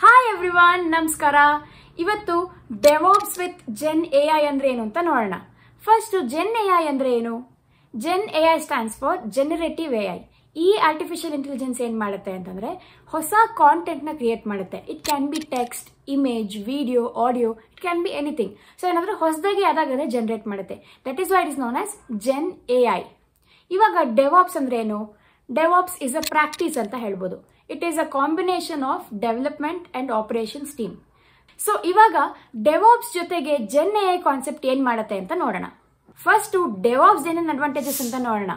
hi everyone ನಮಸ್ಕಾರ ಇವತ್ತು DevOps with gen A I ಅಂದ್ರೆ ಏನು ಅಂತ ನೋಡೋಣ ಫಸ್ಟ್ ಜೆನ್ ಎ ಐ ಅಂದ್ರೆ ಏನು gen A I stands for generative A I ಈ ಆರ್ಟಿಫಿಷಿಯಲ್ ಇಂಟೆಲಿಜೆನ್ಸ್ ಏನು ಮಾಡುತ್ತೆ ಅಂತಂದ್ರೆ ಹೊಸ ನ ಕ್ರಿಯೇಟ್ ಮಾಡುತ್ತೆ it can be text image video audio it can be anything so ಏನಂದ್ರೆ ಹೊಸದಾಗಿ ಯಾವ್ದಾಗದೆ ಜನರೇಟ್ ಮಾಡುತ್ತೆ that is why it is known as gen A I ಇವಾಗ ಡೆವಾಪ್ಸ್ ಅಂದ್ರೆ ಏನು ಡೆವಾಪ್ಸ್ ಇಸ್ ಅ ಪ್ರಾಕ್ಟೀಸ್ ಅಂತ ಹೇಳ್ಬೋದು it is a combination of development and operations team so ಇವಾಗ ಡೆವಾಪ್ಸ್ ಜೊತೆಗೆ ಜೆನ್ ಎ ಕಾನ್ಸೆಪ್ಟ್ ಏನ್ ಮಾಡುತ್ತೆ ಅಂತ ನೋಡೋಣ ಫಸ್ಟ್ ಡೆವಾಪ್ಸ್ ಏನೇನು ಅಡ್ವಾಂಟೇಜಸ್ ಅಂತ ನೋಡೋಣ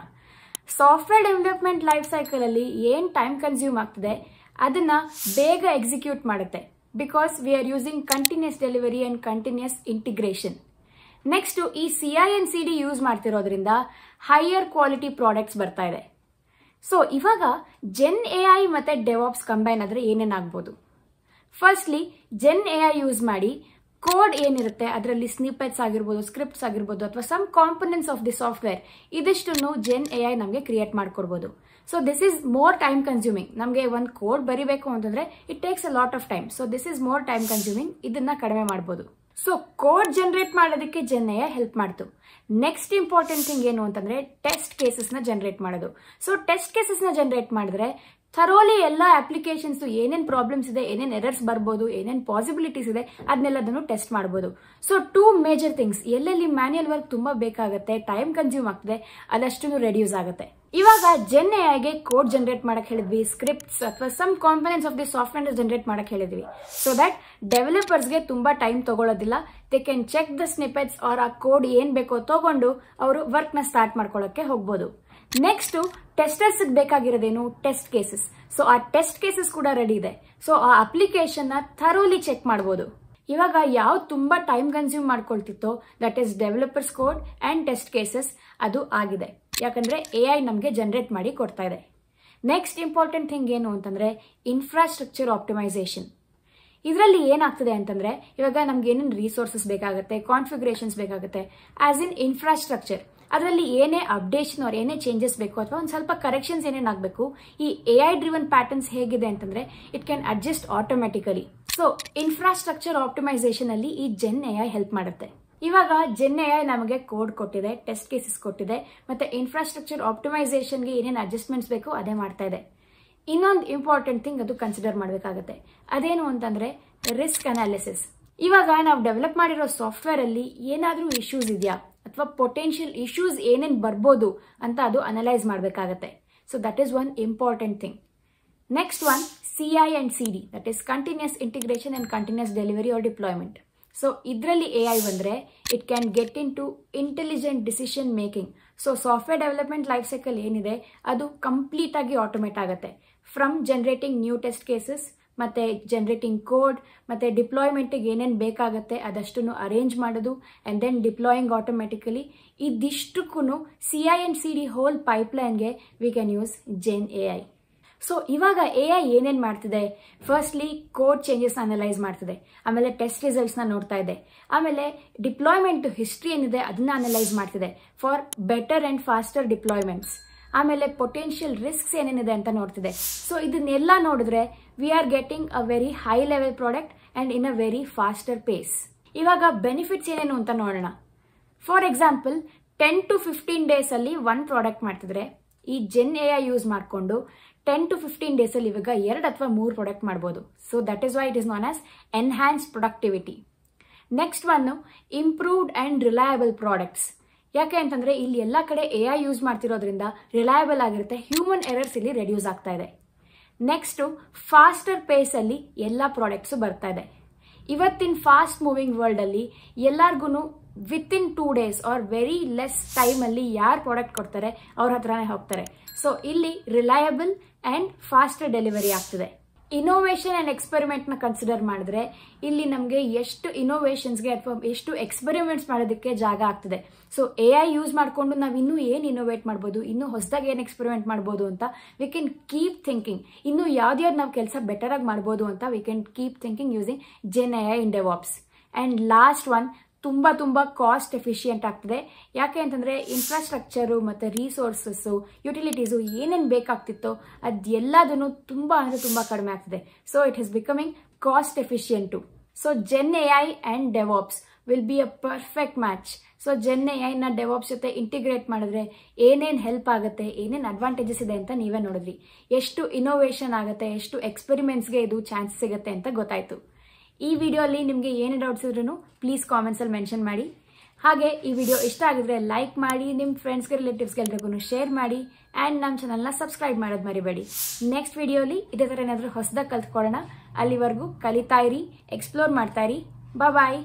ಸಾಫ್ಟ್ವೇರ್ ಡೆವಲಪ್ಮೆಂಟ್ ಲೈಫ್ ಸೈಕಲ್ ಅಲ್ಲಿ ಏನ್ ಟೈಮ್ ಕನ್ಸ್ಯೂಮ್ ಆಗ್ತದೆ ಅದನ್ನ ಬೇಗ ಎಕ್ಸಿಕ್ಯೂಟ್ ಮಾಡುತ್ತೆ because we are using continuous delivery and continuous integration next ಈ C I and C D use ಮಾಡ್ತಿರೋದ್ರಿಂದ ಹೈಯರ್ ಕ್ವಾಲಿಟಿ ಪ್ರಾಡಕ್ಟ್ಸ್ ಬರ್ತಾ ಇದೆ ಸೊ ಇವಾಗ ಜೆನ್ ಎ ಐ ಮತ್ತು ಡೆವಾಪ್ಸ್ ಕಂಬೈನ್ ಆದರೆ ಏನೇನಾಗ್ಬೋದು firstly gen A I use ಮಾಡಿ ಕೋಡ್ ಏನಿರುತ್ತೆ ಅದರಲ್ಲಿ ಸ್ನಿಪೆಟ್ಸ್ ಆಗಿರ್ಬೋದು ಸ್ಕ್ರಿಪ್ಟ್ಸ್ ಆಗಿರ್ಬೋದು ಅಥವಾ some components of the software ಇದಿಷ್ಟನ್ನು ಜೆನ್ ಎ ಐ ನಮಗೆ ಕ್ರಿಯೇಟ್ ಮಾಡ್ಕೊಡ್ಬೋದು so this is more time consuming ನಮಗೆ ಒಂದು ಕೋಡ್ ಬರಿಬೇಕು ಅಂತಂದರೆ it takes a lot of time so this is more time consuming ಇದನ್ನು ಕಡಿಮೆ ಮಾಡ್ಬೋದು ಸೊ ಕೋಡ್ ಜನರೇಟ್ ಮಾಡೋದಕ್ಕೆ ಜೆನ್ಎ ಹೆಲ್ಪ್ ಮಾಡ್ತು ನೆಕ್ಸ್ಟ್ ಇಂಪಾರ್ಟೆಂಟ್ ಥಿಂಗ್ ಏನು ಅಂತಂದ್ರೆ ಟೆಸ್ಟ್ ಕೇಸಸ್ನ ಜನರೇಟ್ ಮಾಡೋದು ಸೊ ಟೆಸ್ಟ್ ಕೇಸಸ್ನ ಜನರೇಟ್ ಮಾಡಿದ್ರೆ ಥರೋಲಿ ಎಲ್ಲ ಅಪ್ಲಿಕೇಶನ್ಸು ಏನೇನು ಪ್ರಾಬ್ಲಮ್ಸ್ ಇದೆ ಏನೇನು ಎರರ್ಸ್ ಬರ್ಬೋದು ಏನೇನು ಪಾಸಿಬಿಲಿಟೀಸ್ ಇದೆ ಅದನ್ನೆಲ್ಲ ಅದನ್ನು ಟೆಸ್ಟ್ ಮಾಡ್ಬೋದು ಸೊ ಟೂ ಮೇಜರ್ ಥಿಂಗ್ಸ್ ಎಲ್ಲೆಲ್ಲಿ ಮ್ಯಾನ್ಯಲ್ ವರ್ಕ್ ತುಂಬ ಬೇಕಾಗುತ್ತೆ ಟೈಮ್ ಕನ್ಸ್ಯೂಮ್ ಆಗ್ತದೆ ಅದಷ್ಟು ರೆಡ್ಯೂಸ್ ಆಗುತ್ತೆ ಇವಾಗ ಜೆನ್ ಕೋಡ್ ಜನರೇಟ್ ಮಾಡಕ್ ಹೇಳಿದ್ವಿ ಸ್ಕ್ರಿಪ್ಟ್ಸ್ ಅಥವಾ some components of the software generate ಮಾಡಕ್ ಹೇಳಿದ್ವಿ ಸೊ ದಟ್ ಡೆವಲಪರ್ಸ್ಗೆ ತುಂಬಾ ಟೈಮ್ ತಗೊಳ್ಳೋದಿಲ್ಲ they can check the snippets or ಆ ಕೋಡ್ ಏನ್ ಬೇಕೋ ತಗೊಂಡು ಅವರು ವರ್ಕ್ ನ ಸ್ಟಾರ್ಟ್ ಮಾಡ್ಕೊಳ್ಳೋಕೆ ಹೋಗ್ಬೋದು ನೆಕ್ಸ್ಟ್ ಟೆಸ್ಟರ್ಸ್ ಬೇಕಾಗಿರೋದೇನು ಟೆಸ್ಟ್ ಕೇಸಸ್ ಸೊ ಆ ಟೆಸ್ಟ್ ಕೇಸಸ್ ಕೂಡ ರೆಡಿ ಇದೆ ಸೊ ಆ ಅಪ್ಲಿಕೇಶನ್ನ ಥರೋಲಿ ಚೆಕ್ ಮಾಡಬಹುದು ಇವಾಗ ಯಾವ ತುಂಬಾ ಟೈಮ್ ಕನ್ಸ್ಯೂಮ್ ಮಾಡ್ಕೊಳ್ತಿತ್ತೋ that is developers code and test cases ಅದು ಆಗಿದೆ ಯಾಕಂದರೆ ಎ ಐ ನಮಗೆ ಜನ್ರೇಟ್ ಮಾಡಿ ಕೊಡ್ತಾ ಇದೆ ನೆಕ್ಸ್ಟ್ ಇಂಪಾರ್ಟೆಂಟ್ ಥಿಂಗ್ ಏನು ಅಂತಂದರೆ ಇನ್ಫ್ರಾಸ್ಟ್ರಕ್ಚರ್ ಆಪ್ಟಿಮೈಸೇಷನ್ ಇದರಲ್ಲಿ ಏನಾಗ್ತದೆ ಅಂತಂದರೆ ಇವಾಗ ನಮ್ಗೆ ಏನೇನು ರಿಸೋರ್ಸಸ್ ಬೇಕಾಗುತ್ತೆ ಕಾನ್ಫಿಗ್ರೇಷನ್ಸ್ ಬೇಕಾಗುತ್ತೆ ಆಸ್ ಇನ್ ಇನ್ಫ್ರಾಸ್ಟ್ರಕ್ಚರ್ ಅದರಲ್ಲಿ ಏನೇ ಅಪ್ಡೇಷನ್ ಅವ್ರು ಏನೇ ಚೇಂಜಸ್ ಬೇಕು ಅಥವಾ ಒಂದು ಸ್ವಲ್ಪ ಕರೆಕ್ಷನ್ಸ್ ಏನೇನಾಗಬೇಕು ಈ ಎ ಐ ಡ್ರಿವನ್ ಪ್ಯಾಟರ್ನ್ಸ್ ಹೇಗಿದೆ ಅಂತಂದರೆ it can adjust automatically so infrastructure optimisation ಅಲ್ಲಿ ಈ ಜೆನ್ ಎ ಐ ಹೆಲ್ಪ್ ಮಾಡುತ್ತೆ ಇವಾಗ ಜೆನ್ ನಮಗೆ ಕೋಡ್ ಕೊಟ್ಟಿದೆ ಟೆಸ್ಟ್ ಕೇಸಸ್ ಕೊಟ್ಟಿದೆ ಮತ್ತೆ ಇನ್ಫ್ರಾಸ್ಟ್ರಕ್ಚರ್ ಆಪ್ಟಿಮೈಸೇಷನ್ಗೆ ಏನೇನು ಅಡ್ಜಸ್ಟ್ಮೆಂಟ್ಸ್ ಬೇಕು ಅದೇ ಮಾಡ್ತಾ ಇದೆ ಇನ್ನೊಂದು ಇಂಪಾರ್ಟೆಂಟ್ ಥಿಂಗ್ ಅದು ಕನ್ಸಿಡರ್ ಮಾಡಬೇಕಾಗತ್ತೆ ಅದೇನು ಅಂತಂದ್ರೆ ರಿಸ್ಕ್ ಅನಾಲಿಸಿಸ್ ಇವಾಗ ನಾವು ಡೆವಲಪ್ ಮಾಡಿರೋ ಸಾಫ್ಟ್ವೇರ್ ಅಲ್ಲಿ ಏನಾದರೂ ಇಶ್ಯೂಸ್ ಇದೆಯಾ ಅಥವಾ ಪೊಟೆನ್ಷಿಯಲ್ ಇಶ್ಯೂಸ್ ಏನೇನು ಬರ್ಬೋದು ಅಂತ ಅದು ಅನಲೈಸ್ ಮಾಡಬೇಕಾಗತ್ತೆ so that is one important thing next one C I and C D that is continuous integration and continuous delivery or deployment so ಇದರಲ್ಲಿ ಎ ಐ ಬಂದರೆ it can get into intelligent decision making so software development life cycle ಏನಿದೆ ಅದು complete ಆಗಿ automate ಆಗುತ್ತೆ from generating new test cases ಮತ್ತು generating code ಮತ್ತು ಡಿಪ್ಲಾಯ್ಮೆಂಟಿಗೆ ಏನೇನು ಬೇಕಾಗುತ್ತೆ ಅದಷ್ಟನ್ನು ಅರೇಂಜ್ ಮಾಡೋದು and then deploying automatically ಇದಿಷ್ಟಕ್ಕೂ C I and C D ಹೋಲ್ ಪೈಪ್ಲೈನ್ಗೆ we can use gen A I so ಇವಾಗ ಎ ಐ ಏನೇನು ಮಾಡ್ತಿದೆ ಫಸ್ಟ್ಲಿ ಕೋಡ್ ಚೇಂಜಸ್ ಅನಲೈಸ್ ಮಾಡ್ತಿದೆ ಆಮೇಲೆ ಟೆಸ್ಟ್ ರಿಸಲ್ಟ್ಸ್ನ ನೋಡ್ತಾ ಇದೆ ಆಮೇಲೆ ಡಿಪ್ಲಾಯ್ಮೆಂಟ್ ಹಿಸ್ಟ್ರಿ ಏನಿದೆ ಅದನ್ನ ಅನಲೈಸ್ ಮಾಡ್ತಿದೆ for better and faster deployments ಆಮೇಲೆ ಪೊಟೆನ್ಷಿಯಲ್ ರಿಸ್ಕ್ಸ್ ಏನೇನಿದೆ ಅಂತ ನೋಡ್ತಿದೆ ಸೊ ಇದನ್ನೆಲ್ಲ ನೋಡಿದ್ರೆ we are getting a very high level product and in a very faster pace ಇವಾಗ ಬೆನಿಫಿಟ್ಸ್ ಏನೇನು ಅಂತ ನೋಡೋಣ for example ten to fifteen ಡೇಸಲ್ಲಿ ಒನ್ ಪ್ರಾಡಕ್ಟ್ ಮಾಡ್ತಿದ್ರೆ ಈ ಜೆನ್ ಎ ಐ ಯೂಸ್ ಮಾಡಿಕೊಂಡು ಟೆನ್ ಟು ಫಿಫ್ಟೀನ್ ಡೇಸಲ್ಲಿ ಇವಾಗ ಎರಡು ಅಥವಾ ಮೂರು ಪ್ರಾಡಕ್ಟ್ ಮಾಡ್ಬೋದು so that is why it is known as enhance productivity next one improved and reliable products ಯಾಕೆ ಅಂತಂದರೆ ಇಲ್ಲಿ ಎಲ್ಲ ಕಡೆ ಎ ಐ ಯೂಸ್ ಮಾಡ್ತಿರೋದ್ರಿಂದ ರಿಲಯಬಲ್ ಆಗಿರುತ್ತೆ ಹ್ಯೂಮನ್ ಎರರ್ಸ್ ಇಲ್ಲಿ ರೆಡ್ಯೂಸ್ ಆಗ್ತಾ ಇದೆ ನೆಕ್ಸ್ಟು ಫಾಸ್ಟರ್ ಪೇಸಲ್ಲಿ ಎಲ್ಲ ಪ್ರಾಡಕ್ಟ್ಸು ಬರ್ತಾ ಇದೆ ಇವತ್ತಿನ ಫಾಸ್ಟ್ ಮೂವಿಂಗ್ ವರ್ಲ್ಡಲ್ಲಿ ಎಲ್ಲಾರ್ಗು within two days or very less ಟೈಮಲ್ಲಿ ಯಾರು ಪ್ರಾಡಕ್ಟ್ ಕೊಡ್ತಾರೆ ಅವ್ರ ಹತ್ರನೇ ಹೋಗ್ತಾರೆ ಸೊ ಇಲ್ಲಿ ರಿಲಯಬಲ್ ಆ್ಯಂಡ್ ಫಾಸ್ಟ್ ಡೆಲಿವರಿ ಆಗ್ತದೆ ಇನೋವೇಷನ್ ಆ್ಯಂಡ್ ಎಕ್ಸ್ಪೆರಿಮೆಂಟ್ನ ಕನ್ಸಿಡರ್ ಮಾಡಿದ್ರೆ ಇಲ್ಲಿ ನಮಗೆ ಎಷ್ಟು ಇನೋವೇಷನ್ಸ್ಗೆ ಅಥವಾ ಎಷ್ಟು ಎಕ್ಸ್ಪೆರಿಮೆಂಟ್ಸ್ ಮಾಡೋದಕ್ಕೆ ಜಾಗ ಆಗ್ತದೆ ಸೊ ಎ ಐ ಯೂಸ್ ಮಾಡಿಕೊಂಡು ನಾವು ಇನ್ನೂ ಏನು ಇನೋವೇಟ್ ಮಾಡ್ಬೋದು ಇನ್ನೂ ಹೊಸದಾಗಿ ಏನು ಎಕ್ಸ್ಪೆರಿಮೆಂಟ್ ಮಾಡ್ಬೋದು ಅಂತ ವಿ ಕೆನ್ ಕೀಪ್ ಥಿಂಕಿಂಗ್ ಇನ್ನೂ ಯಾವ್ದ್ಯಾವ್ದು ನಾವು ಕೆಲಸ ಬೆಟರಾಗಿ ಮಾಡ್ಬೋದು ಅಂತ we can keep thinking using gen A I in DevOps and and last one ತುಂಬ ತುಂಬ ಕಾಸ್ಟ್ ಎಫಿಷಿಯಂಟ್ ಆಗ್ತದೆ ಯಾಕೆ ಅಂತಂದರೆ ಇನ್ಫ್ರಾಸ್ಟ್ರಕ್ಚರು ಮತ್ತು ರೀಸೋರ್ಸಸ್ಸು ಯುಟಿಲಿಟೀಸು ಏನೇನು ಬೇಕಾಗ್ತಿತ್ತೋ ಅದೆಲ್ಲದನ್ನು ತುಂಬ ಅಂದರೆ ತುಂಬ ಕಡಿಮೆ ಆಗ್ತದೆ so it is becoming cost efficient so gen A I and DevOps will be a perfect match so gen A ನ ಡೆವಾಪ್ಸ್ ಜೊತೆ ಇಂಟಿಗ್ರೇಟ್ ಮಾಡಿದ್ರೆ ಏನೇನು ಹೆಲ್ಪ್ ಆಗುತ್ತೆ ಏನೇನು ಅಡ್ವಾಂಟೇಜಸ್ ಇದೆ ಅಂತ ನೀವೇ ನೋಡಿದ್ರಿ ಎಷ್ಟು ಇನೋವೇಷನ್ ಆಗುತ್ತೆ ಎಷ್ಟು ಎಕ್ಸ್ಪೆರಿಮೆಂಟ್ಸ್ಗೆ ಇದು ಚಾನ್ಸ್ ಸಿಗುತ್ತೆ ಅಂತ ಗೊತ್ತಾಯಿತು ಈ ವಿಡಿಯೋ ಅಲ್ಲಿ ನಿಮಗೆ ಏನೇ ಡೌಟ್ಸ್ ಇದ್ರೂ ಪ್ಲೀಸ್ ಕಾಮೆಂಟ್ಸಲ್ಲಿ ಮೆನ್ಷನ್ ಮಾಡಿ ಹಾಗೆ ಈ ವಿಡಿಯೋ ಇಷ್ಟ ಆಗಿದ್ರೆ ಲೈಕ್ ಮಾಡಿ ನಿಮ್ಮ ಫ್ರೆಂಡ್ಸ್ಗೆ ರಿಲೇಟಿವ್ಸ್ಗೆ ಎಲ್ರಿಗೂ ಶೇರ್ ಮಾಡಿ ಆ್ಯಂಡ್ ನಮ್ಮ ಚಾನಲ್ನ ಸಬ್ಸ್ಕ್ರೈಬ್ ಮಾಡೋದು ಮರಿಬೇಡಿ ನೆಕ್ಸ್ಟ್ ವಿಡಿಯೋಲಿ ಇದೇ ಥರ ಏನಾದರೂ ಹೊಸದಾಗಿ ಕಲ್ತ್ಕೊಳ್ಳೋಣ ಅಲ್ಲಿವರೆಗೂ ಕಲಿತಾ ಇರಿ ಎಕ್ಸ್ಪ್ಲೋರ್ ಮಾಡ್ತಾ ಇರಿ ಬಾಯ್